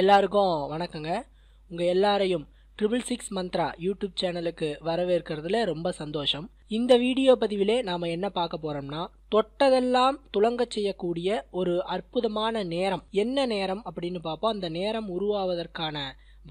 எல்லாருக்கும் வணக்கங்க உங்கள் எல்லாரையும் ட்ரிபிள் சிக்ஸ் மந்த்ரா யூடியூப் சேனலுக்கு வரவேற்கிறதுல ரொம்ப சந்தோஷம் இந்த வீடியோ பதிவிலே நாம் என்ன பார்க்க போகிறோம்னா தொட்டதெல்லாம் துளங்க செய்யக்கூடிய ஒரு அற்புதமான நேரம் என்ன நேரம் அப்படின்னு பார்ப்போம் அந்த நேரம் உருவாவதற்கான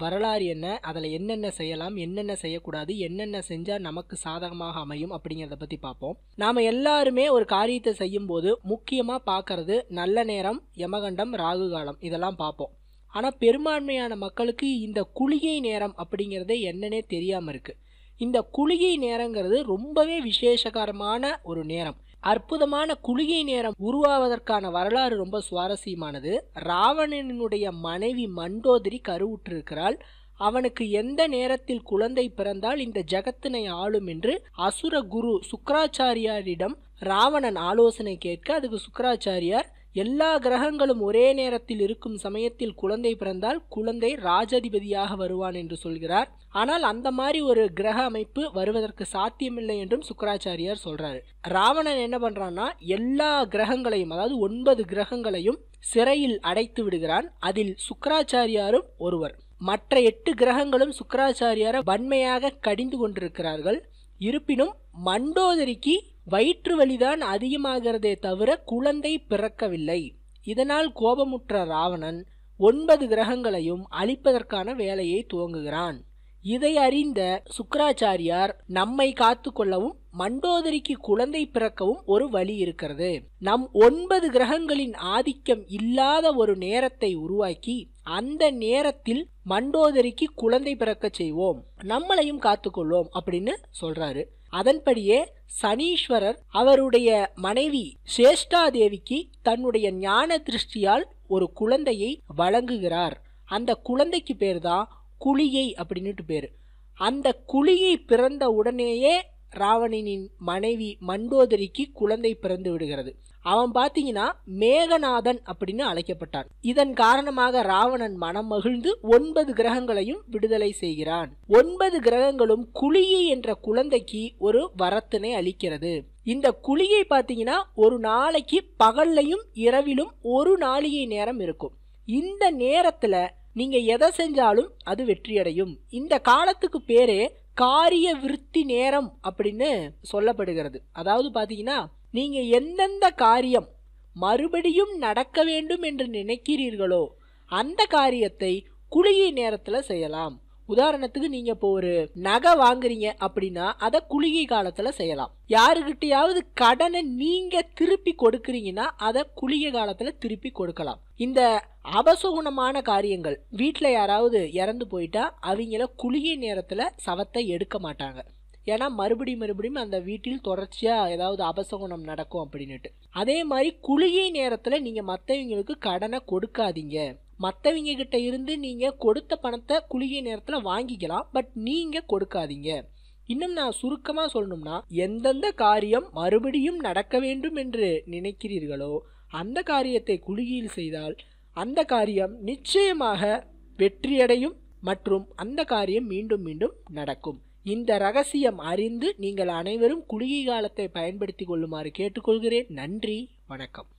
வரலாறு என்ன அதில் என்னென்ன செய்யலாம் என்னென்ன செய்யக்கூடாது என்னென்ன செஞ்சால் நமக்கு சாதகமாக அமையும் அப்படிங்கிறத பற்றி பார்ப்போம் நாம் எல்லாருமே ஒரு காரியத்தை செய்யும்போது முக்கியமாக பார்க்கறது நல்ல நேரம் யமகண்டம் ராகு காலம் இதெல்லாம் பார்ப்போம் ஆனால் பெரும்பான்மையான மக்களுக்கு இந்த குளிகை நேரம் அப்படிங்கிறது என்னன்னே தெரியாமல் இருக்குது இந்த குளிகை நேரங்கிறது ரொம்பவே விசேஷகரமான ஒரு நேரம் அற்புதமான குளிகை நேரம் உருவாவதற்கான வரலாறு ரொம்ப சுவாரஸ்யமானது ராவணனுடைய மனைவி மண்டோதரி கருவுற்றிருக்கிறாள் அவனுக்கு எந்த நேரத்தில் குழந்தை பிறந்தால் இந்த ஜகத்தினை ஆளும் என்று அசுர குரு சுக்கராச்சாரியாரிடம் ராவணன் ஆலோசனை கேட்க அதுக்கு சுக்கராச்சாரியார் எல்லா கிரகங்களும் ஒரே நேரத்தில் இருக்கும் சமயத்தில் குழந்தை பிறந்தால் குழந்தை ராஜாதிபதியாக வருவான் என்று சொல்கிறார் ஆனால் அந்த மாதிரி ஒரு கிரக அமைப்பு வருவதற்கு சாத்தியமில்லை என்றும் சுக்கராச்சாரியார் சொல்றாரு ராவணன் என்ன பண்றான்னா எல்லா கிரகங்களையும் அதாவது ஒன்பது கிரகங்களையும் சிறையில் அடைத்து விடுகிறான் அதில் சுக்கராச்சாரியாரும் ஒருவர் மற்ற எட்டு கிரகங்களும் சுக்கராச்சாரியார வன்மையாக கடிந்து கொண்டிருக்கிறார்கள் இருப்பினும் மண்டோதரிக்கு வயிற்று வலிதான் அதிகமாகிறதே தவிர குழந்தை பிறக்கவில்லை இதனால் கோபமுற்ற ராவணன் ஒன்பது கிரகங்களையும் அழிப்பதற்கான வேலையை துவங்குகிறான் இதை அறிந்த சுக்கராச்சாரியார் நம்மை காத்து கொள்ளவும் மண்டோதரிக்கு குழந்தை பிறக்கவும் ஒரு வழி இருக்கிறது நம் ஒன்பது கிரகங்களின் ஆதிக்கம் இல்லாத ஒரு நேரத்தை உருவாக்கி அந்த நேரத்தில் மண்டோதரிக்கு குழந்தை பிறக்க செய்வோம் நம்மளையும் காத்துக்கொள்வோம் அப்படின்னு சொல்றாரு அதன்படியே சனீஸ்வரர் அவருடைய மனைவி சேஷ்டாதேவிக்கு தன்னுடைய ஞான திருஷ்டியால் ஒரு குழந்தையை வழங்குகிறார் அந்த குழந்தைக்கு பேர் தான் குளியை அப்படின்னுட்டு பேர் அந்த குழியை பிறந்த உடனேயே ராவணனின் மனைவி மண்டோதரிக்கு குழந்தை பிறந்து விடுகிறது அவன் பார்த்தீங்கன்னா மேகநாதன் அப்படின்னு அழைக்கப்பட்டான் இதன் காரணமாக ராவணன் மனம் மகிழ்ந்து ஒன்பது கிரகங்களையும் விடுதலை செய்கிறான் ஒன்பது கிரகங்களும் குளியை என்ற குழந்தைக்கு ஒரு வரத்தினை அளிக்கிறது இந்த குளியை பார்த்தீங்கன்னா ஒரு நாளைக்கு பகல்லையும் இரவிலும் ஒரு நாளிகை நேரம் இருக்கும் இந்த நேரத்தில் நீங்கள் எதை செஞ்சாலும் அது வெற்றியடையும் இந்த காலத்துக்கு பேரே காரிய விருத்தி நேரம் அப்படின்னு சொல்லப்படுகிறது அதாவது பார்த்தீங்கன்னா நீங்கள் எந்தெந்த காரியம் மறுபடியும் நடக்க வேண்டும் என்று நினைக்கிறீர்களோ அந்த காரியத்தை குளிகை நேரத்தில் செய்யலாம் உதாரணத்துக்கு நீங்க இப்போ ஒரு நகை வாங்குறீங்க அப்படின்னா அதை குளிகை காலத்துல செய்யலாம் யாருகிட்டயாவது கடனை நீங்க திருப்பி கொடுக்குறீங்கன்னா அதை குளிகை காலத்துல திருப்பி கொடுக்கலாம் இந்த அபசகுணமான காரியங்கள் வீட்டில் யாராவது இறந்து போயிட்டா அவங்கள குளிகை நேரத்தில் சவத்தை எடுக்க மாட்டாங்க ஏன்னா மறுபடியும் மறுபடியும் அந்த வீட்டில் தொடர்ச்சியாக ஏதாவது அபசகுணம் நடக்கும் அப்படின்னுட்டு அதே மாதிரி குளிகை நேரத்தில் நீங்கள் மற்றவங்களுக்கு கடனை கொடுக்காதீங்க மற்றவங்க கிட்ட இருந்து நீங்கள் கொடுத்த பணத்தை குளிகை நேரத்தில் வாங்கிக்கலாம் பட் நீங்கள் கொடுக்காதீங்க இன்னும் நான் சுருக்கமாக சொல்லணும்னா எந்தெந்த காரியம் மறுபடியும் நடக்க வேண்டும் என்று நினைக்கிறீர்களோ அந்த காரியத்தை குளிகையில் செய்தால் அந்த காரியம் நிச்சயமாக வெற்றியடையும் மற்றும் அந்த காரியம் மீண்டும் மீண்டும் நடக்கும் இந்த ரகசியம் அறிந்து நீங்கள் அனைவரும் குளிகை காலத்தை பயன்படுத்தி கொள்ளுமாறு கேட்டுக்கொள்கிறேன் நன்றி வணக்கம்